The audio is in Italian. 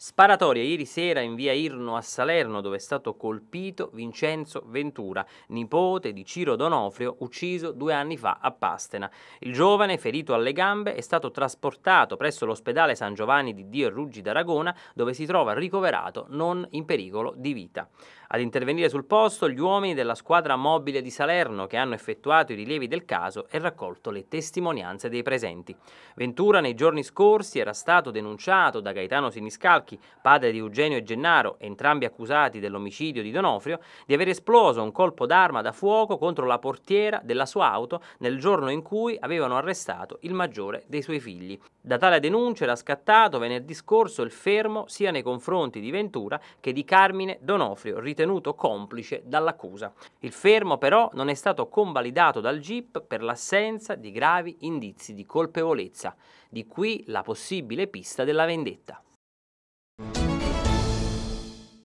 Sparatoria ieri sera in via Irno a Salerno dove è stato colpito Vincenzo Ventura, nipote di Ciro Donofrio, ucciso due anni fa a Pastena. Il giovane, ferito alle gambe, è stato trasportato presso l'ospedale San Giovanni di Dio e Ruggi d'Aragona dove si trova ricoverato non in pericolo di vita. Ad intervenire sul posto gli uomini della squadra mobile di Salerno che hanno effettuato i rilievi del caso e raccolto le testimonianze dei presenti. Ventura nei giorni scorsi era stato denunciato da Gaetano Siniscalco Bacchi, padre di Eugenio e Gennaro, entrambi accusati dell'omicidio di Donofrio, di aver esploso un colpo d'arma da fuoco contro la portiera della sua auto nel giorno in cui avevano arrestato il maggiore dei suoi figli. Da tale denuncia era scattato venerdì scorso il fermo sia nei confronti di Ventura che di Carmine Donofrio, ritenuto complice dall'accusa. Il fermo però non è stato convalidato dal GIP per l'assenza di gravi indizi di colpevolezza, di qui la possibile pista della vendetta.